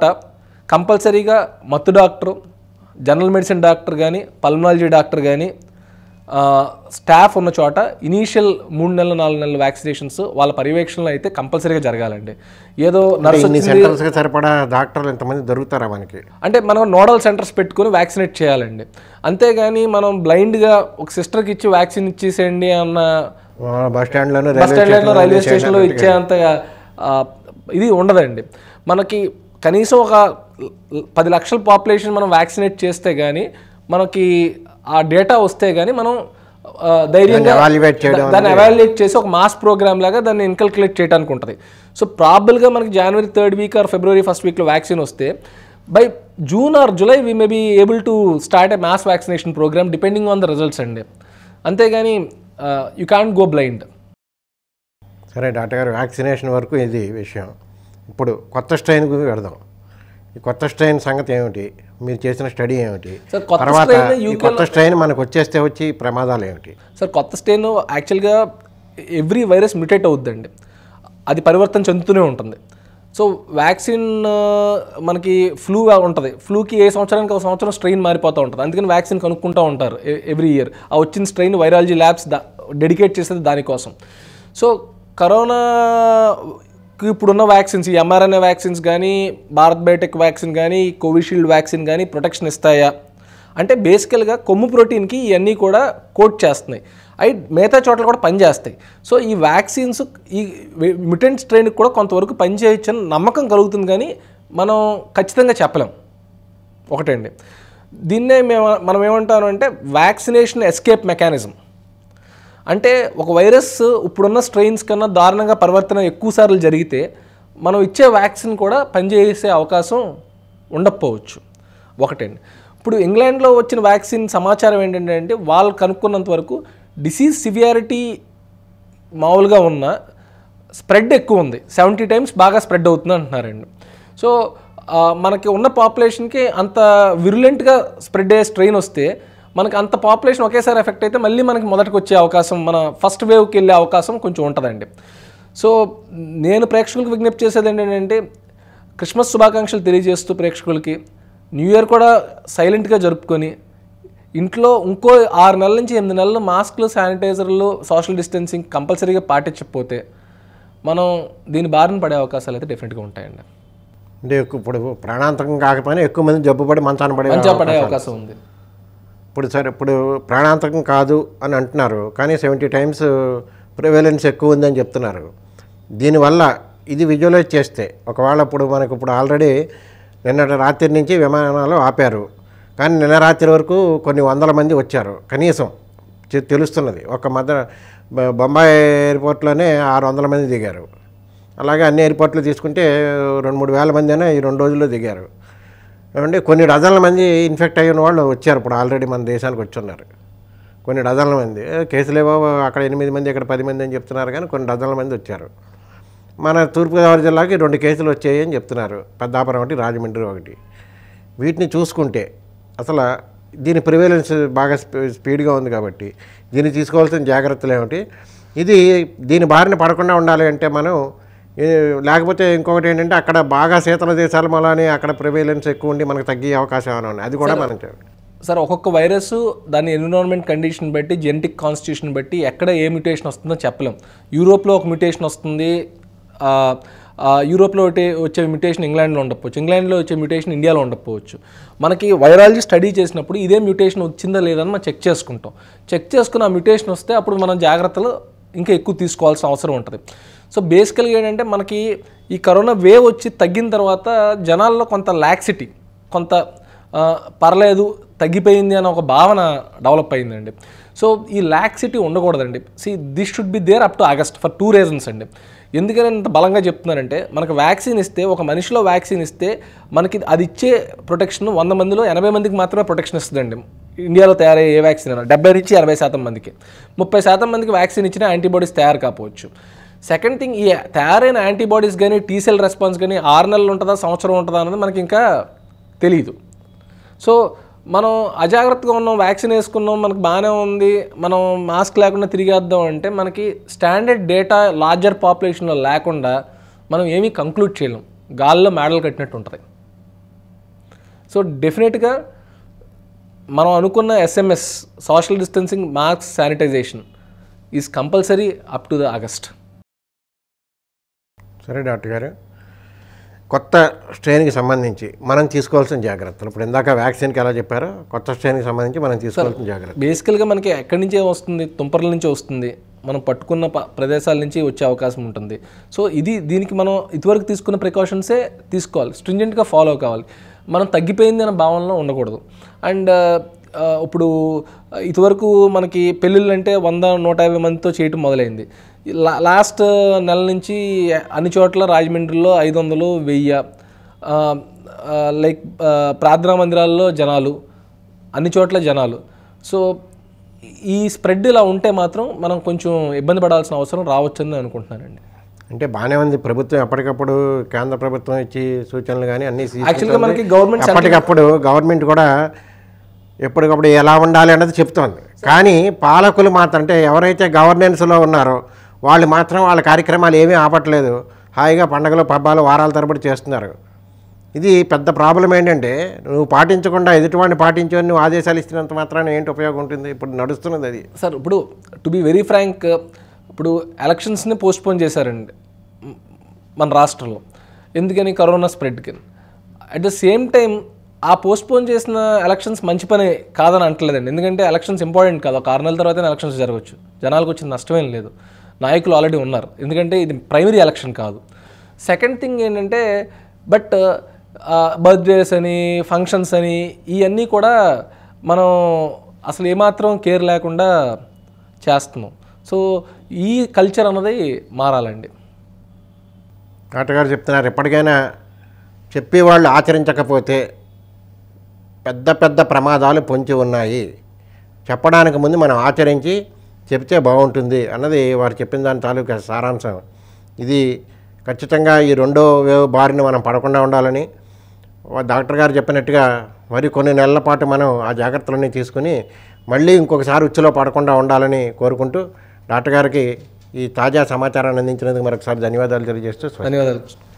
కంపల్సరీగా మత్తు డాక్టరు జనరల్ మెడిసిన్ డాక్టర్ కానీ పల్మనాలజీ డాక్టర్ కానీ స్టాఫ్ ఉన్న చోట ఇనీషియల్ మూడు నెలలు నాలుగు నెలల వ్యాక్సినేషన్స్ వాళ్ళ పర్యవేక్షణలో అయితే కంపల్సరీగా జరగాలండి ఏదో నర్సు సరిపడా డాక్టర్లు ఎంతమంది దొరుకుతారా మనకి అంటే మనం నోడల్ సెంటర్స్ పెట్టుకుని వ్యాక్సినేట్ చేయాలండి అంతేగాని మనం బ్లైండ్గా ఒక సిస్టర్కి ఇచ్చి వ్యాక్సిన్ ఇచ్చేసేయండి అన్న బస్ స్టాండ్లోనే బస్ స్టాండ్లో రైల్వే స్టేషన్లో ఇచ్చేంత ఇది ఉండదండి మనకి కనీసం ఒక పది లక్షల పాపులేషన్ మనం వ్యాక్సినేట్ చేస్తే కానీ మనకి ఆ డేటా వస్తే కానీ మనం ధైర్యంగా దాన్ని అవాల్యుయేట్ చేసి ఒక మాస్ ప్రోగ్రామ్ లాగా దాన్ని ఇన్కల్కులేట్ చేయడానికి ఉంటుంది సో ప్రాబుల్గా మనకి January third week or February first వీక్లో వ్యాక్సిన్ వస్తే by June or July we may be able to start a mass vaccination programme depending on the results అండి అంతేగాని యూ క్యాన్ గో బ్లైండ్ సరే డాక్టర్ గారు వ్యాక్సినేషన్ వరకు ఇది విషయం ఇప్పుడు కొత్త స్ట్రెయిన్ గురించి పెడదాం ఈ కొత్త స్ట్రెయిన్ సంగతి ఏమిటి మీరు చేసిన స్టడీ ఏమిటి తర్వాత కొత్త స్ట్రెయిన్ మనకు వచ్చేస్తే వచ్చి ప్రమాదాలు ఏమిటి సార్ కొత్త స్ట్రెయిన్ యాక్చువల్గా ఎవ్రీ వైరస్ మ్యూటేట్ అవుద్దండి అది పరివర్తన చెందుతూనే ఉంటుంది సో వ్యాక్సిన్ మనకి ఫ్లూ ఉంటుంది ఫ్లూకి ఏ సంవత్సరానికి ఒక సంవత్సరం స్ట్రెయిన్ మారిపోతూ ఉంటుంది అందుకని వ్యాక్సిన్ కనుక్కుంటూ ఉంటారు ఎవ్రీ ఇయర్ ఆ వచ్చిన స్ట్రెయిన్ వైరాలజీ ల్యాబ్స్ డెడికేట్ చేసేది దానికోసం సో కరోనా ఇప్పుడున్న వ్యాక్సిన్స్ ఈ ఎంఆర్ఎన్ఏ వ్యాక్సిన్స్ కానీ భారత్ బయోటెక్ వ్యాక్సిన్ కానీ కోవిషీల్డ్ వ్యాక్సిన్ కానీ ప్రొటెక్షన్ ఇస్తాయా అంటే బేసికల్గా కొమ్ము ప్రోటీన్కి ఇవన్నీ కూడా కోట్ చేస్తున్నాయి అవి మిగతా చోట్ల కూడా పనిచేస్తాయి సో ఈ వ్యాక్సిన్స్ ఈ మిటెంట్ స్ట్రెయిన్కి కూడా కొంతవరకు పనిచేయచ్చని నమ్మకం కలుగుతుంది కానీ మనం ఖచ్చితంగా చెప్పలేం ఒకటండి దీన్నే మేము మనం ఏమంటామంటే వ్యాక్సినేషన్ ఎస్కేప్ మెకానిజం అంటే ఒక వైరస్ ఇప్పుడున్న స్ట్రెయిన్స్ కన్నా దారుణంగా పరివర్తన ఎక్కువసార్లు జరిగితే మనం ఇచ్చే వ్యాక్సిన్ కూడా పనిచేసే అవకాశం ఉండకపోవచ్చు ఒకటండి ఇప్పుడు ఇంగ్లాండ్లో వచ్చిన వ్యాక్సిన్ సమాచారం ఏంటంటే వాళ్ళు కనుక్కున్నంత వరకు డిసీజ్ సివియారిటీ మామూలుగా ఉన్న స్ప్రెడ్ ఎక్కువ ఉంది సెవెంటీ టైమ్స్ బాగా స్ప్రెడ్ అవుతుంది అంటున్నారండి సో మనకి ఉన్న పాపులేషన్కి అంత విరులెంట్గా స్ప్రెడ్ అయ్యే స్ట్రెయిన్ వస్తే మనకు అంత పాపులేషన్ ఒకేసారి ఎఫెక్ట్ అయితే మళ్ళీ మనకి మొదటికి వచ్చే అవకాశం మన ఫస్ట్ వేవ్కి వెళ్ళే అవకాశం కొంచెం ఉంటుందండి సో నేను ప్రేక్షకులకు విజ్ఞప్తి చేసేది ఏంటంటే క్రిస్మస్ శుభాకాంక్షలు తెలియజేస్తూ ప్రేక్షకులకి న్యూ ఇయర్ కూడా సైలెంట్గా జరుపుకొని ఇంట్లో ఇంకో ఆరు నెలల నుంచి ఎనిమిది నెలలు మాస్క్లు శానిటైజర్లు సోషల్ డిస్టెన్సింగ్ కంపల్సరీగా పాటించకపోతే మనం దీని బారిన పడే అవకాశాలు అయితే డెఫినెట్గా ఉంటాయండి అంటే ఇప్పుడు ప్రాణాంతకం కాకపోయినా ఎక్కువ మంది జబ్బు పడి మంచాన పడే పడే అవకాశం ఉంది ఇప్పుడు సరే ఇప్పుడు ప్రాణాంతకం కాదు అని అంటున్నారు కానీ సెవెంటీ టైమ్స్ ప్రివెలెన్స్ ఎక్కువ ఉందని చెప్తున్నారు దీనివల్ల ఇది విజువలైజ్ చేస్తే ఒకవేళ ఇప్పుడు మనకు ఇప్పుడు ఆల్రెడీ నిన్న రాత్రి నుంచి విమానాలు ఆపారు కానీ నిన్న రాత్రి వరకు కొన్ని వందల మంది వచ్చారు కనీసం తెలుస్తున్నది ఒక మద బొంబాయి ఎయిర్పోర్ట్లోనే ఆరు వందల మంది దిగారు అలాగే అన్ని ఎయిర్పోర్ట్లు తీసుకుంటే రెండు మూడు వేల మంది అయినా ఈ రెండు రోజుల్లో దిగారు ఏమంటే కొన్ని డజన్ల మంది ఇన్ఫెక్ట్ అయిన వాళ్ళు వచ్చారు ఇప్పుడు ఆల్రెడీ మన దేశానికి వచ్చున్నారు కొన్ని డజన్ల మంది కేసులేవో అక్కడ ఎనిమిది మంది ఇక్కడ పది మంది అని చెప్తున్నారు కానీ కొన్ని డజన్ల మంది వచ్చారు మన తూర్పుగోదావరి జిల్లాకి రెండు కేసులు వచ్చాయి అని చెప్తున్నారు పెద్దాపురం ఒకటి రాజమండ్రి ఒకటి వీటిని చూసుకుంటే అసలు దీని ప్రివేలెన్స్ బాగా స్పీడ్గా ఉంది కాబట్టి దీన్ని తీసుకోవాల్సిన జాగ్రత్తలు ఏమిటి ఇది దీని బారిన పడకుండా ఉండాలి అంటే మనం లేకపోతే ఇంకొకటి ఏంటంటే అక్కడ బాగా శీతల దేశాలు అలానే అక్కడ ప్రివేలెన్స్ ఎక్కువ ఉండి మనకు తగ్గే అవకాశం ఉంది అది కూడా మనం సార్ ఒక్కొక్క వైరస్ దాని ఎన్విరాన్మెంట్ కండిషన్ బట్టి జెనెటిక్ కాన్స్టిట్యూషన్ బట్టి ఎక్కడ ఏ మ్యూటేషన్ వస్తుందో చెప్పలేం యూరోప్లో ఒక మ్యూటేషన్ వస్తుంది యూరోప్లో ఒకటి వచ్చే మ్యూటేషన్ ఇంగ్లాండ్లో ఉండకపోవచ్చు ఇంగ్లాండ్లో వచ్చే మ్యూటేషన్ ఇండియాలో ఉండకపోవచ్చు మనకి వైరాలజీ స్టడీ చేసినప్పుడు ఇదే మ్యూటేషన్ వచ్చిందా లేదని మనం చెక్ చేసుకుంటాం చెక్ చేసుకున్న మ్యూటేషన్ వస్తే అప్పుడు మనం జాగ్రత్తలు ఇంకా ఎక్కువ తీసుకోవాల్సిన అవసరం ఉంటుంది సో బేసికల్గా ఏంటంటే మనకి ఈ కరోనా వేవ్ వచ్చి తగ్గిన తర్వాత జనాల్లో కొంత లాక్సిటీ కొంత పర్లేదు తగ్గిపోయింది అనే ఒక భావన డెవలప్ అయిందండి సో ఈ లాక్సిటీ ఉండకూడదండి see this should be there up to August for two reasons అండి ఎందుకని ఇంత బలంగా చెప్తున్నానంటే మనకు వ్యాక్సిన్ ఇస్తే ఒక మనిషిలో వ్యాక్సిన్ ఇస్తే మనకి అది ఇచ్చే ప్రొటెక్షన్ వంద మందిలో ఎనభై మందికి మాత్రమే ప్రొటెక్షన్ ఇస్తుందండి ఇండియాలో తయారయ్యే ఏ వ్యాక్సిన్ అయినా డెబ్బై నుంచి ఎనభై శాతం మందికి ముప్పై శాతం మందికి వ్యాక్సిన్ ఇచ్చినా యాంటీబాడీస్ తయారు కాకపోవచ్చు సెకండ్ థింగ్ ఈ తయారైన యాంటీబాడీస్ కానీ టీసెల్ రెస్పాన్స్ కానీ ఆరు నెలలు ఉంటుందా సంవత్సరం ఉంటుందా అన్నది మనకి ఇంకా తెలియదు సో మనం అజాగ్రత్తగా ఉన్నాం వ్యాక్సిన్ వేసుకున్నాం మనకు బాగానే ఉంది మనం మాస్క్ లేకుండా తిరిగేద్దాం అంటే మనకి స్టాండర్డ్ డేటా లార్జర్ పాపులేషన్లో లేకుండా మనం ఏమీ కంక్లూడ్ చేయలేం గాల్లో మేడలు కట్టినట్టు ఉంటుంది సో డెఫినెట్గా మనం అనుకున్న SMS social distancing mask sanitization is compulsory up to the August సరే డాక్టర్ గారు కొత్త స్ట్రెయిన్కి సంబంధించి మనం తీసుకోవాల్సిన జాగ్రత్తలు ఇప్పుడు ఇందాక వ్యాక్సిన్కి ఎలా చెప్పారో కొత్త స్ట్రెయిన్కి సంబంధించి మనం తీసుకోవాల్సిన జాగ్రత్త బేసికల్గా మనకి ఎక్కడి నుంచే వస్తుంది తుంపర్ల నుంచి వస్తుంది మనం పట్టుకున్న ప్రదేశాల నుంచి వచ్చే అవకాశం ఉంటుంది సో ఇది దీనికి మనం ఇదివరకు తీసుకున్న ప్రికాషన్సే తీసుకోవాలి స్ట్రింజెంట్గా ఫాలో కావాలి మనం తగ్గిపోయింది అనే భావనలో ఉండకూడదు అండ్ uh, uh, ఇప్పుడు uh, ఇదివరకు మనకి పెళ్ళిళ్ళు అంటే వంద నూట యాభై మందితో చేయటం మొదలైంది లాస్ట్ నెల నుంచి అన్ని చోట్ల రాజమండ్రిలో ఐదు వందలు వెయ్యి లైక్ ప్రార్థనా మందిరాల్లో జనాలు అన్ని చోట్ల జనాలు సో ఈ స్ప్రెడ్ ఇలా ఉంటే మాత్రం మనం కొంచెం ఇబ్బంది పడాల్సిన అవసరం రావచ్చని అనుకుంటున్నానండి అంటే బాగానే ఉంది ప్రభుత్వం ఎప్పటికప్పుడు కేంద్ర ప్రభుత్వం ఇచ్చి సూచనలు కానీ అన్ని యాక్చువల్గా మనకి గవర్నమెంట్ ఎప్పటికప్పుడు గవర్నమెంట్ కూడా ఎప్పటికప్పుడు ఎలా ఉండాలి అన్నది చెప్తోంది కానీ పాలకులు మాత్రం అంటే ఎవరైతే గవర్నెన్స్లో ఉన్నారో వాళ్ళు మాత్రం వాళ్ళ కార్యక్రమాలు ఏమీ ఆపట్లేదు హాయిగా పండగలు పబ్బాలు వారాల తరబడి చేస్తున్నారు ఇది పెద్ద ప్రాబ్లం ఏంటంటే నువ్వు పాటించకుండా ఎదుటివాడిని పాటించు నువ్వు ఆదేశాలు ఇచ్చినంత మాత్రాన్ని ఏంటి ఉపయోగం ఉంటుంది ఇప్పుడు నడుస్తున్నది అది సార్ ఇప్పుడు టు బి వెరీ ఫ్రాంక్ ఇప్పుడు ఎలక్షన్స్ని పోస్ట్పోన్ చేశారండి మన రాష్ట్రంలో ఎందుకని కరోనా స్ప్రెడ్కి అట్ ద సేమ్ టైం ఆ పోస్ట్పోన్ చేసిన ఎలక్షన్స్ మంచి పని కాదని అంటలేదండి ఎందుకంటే ఎలక్షన్స్ ఇంపార్టెంట్ కాదు ఒక కారణాల తర్వాతనే తర్వాత ఎలక్షన్స్ జరగవచ్చు జనాలకు వచ్చిన నష్టమేం లేదు నాయకులు ఆల్రెడీ ఉన్నారు ఎందుకంటే ఇది ప్రైమరీ ఎలక్షన్ కాదు సెకండ్ థింగ్ ఏంటంటే బట్ బర్త్డేస్ అని ఫంక్షన్స్ అని ఇవన్నీ కూడా మనం అసలు ఏమాత్రం కేర్ లేకుండా చేస్తున్నాం సో ఈ కల్చర్ అన్నది మారాలండి నాటగారు చెప్తున్నారు ఎప్పటికైనా చెప్పేవాళ్ళు ఆచరించకపోతే పెద్ద పెద్ద ప్రమాదాలు పొంచి ఉన్నాయి చెప్పడానికి ముందు మనం ఆచరించి చెప్తే బాగుంటుంది అన్నది వారు చెప్పిన దాని తాలూకా సారాంశం ఇది ఖచ్చితంగా ఈ రెండో వేవ్ బారిని మనం పడకుండా ఉండాలని డాక్టర్ గారు చెప్పినట్టుగా మరి కొన్ని నెలల పాటు మనం ఆ జాగ్రత్తలన్నీ తీసుకుని మళ్ళీ ఇంకొకసారి ఉచ్చులో పడకుండా ఉండాలని కోరుకుంటూ డాక్టర్ గారికి ఈ తాజా సమాచారాన్ని అందించినందుకు మరొకసారి ధన్యవాదాలు తెలియజేస్తూ ధన్యవాదాలు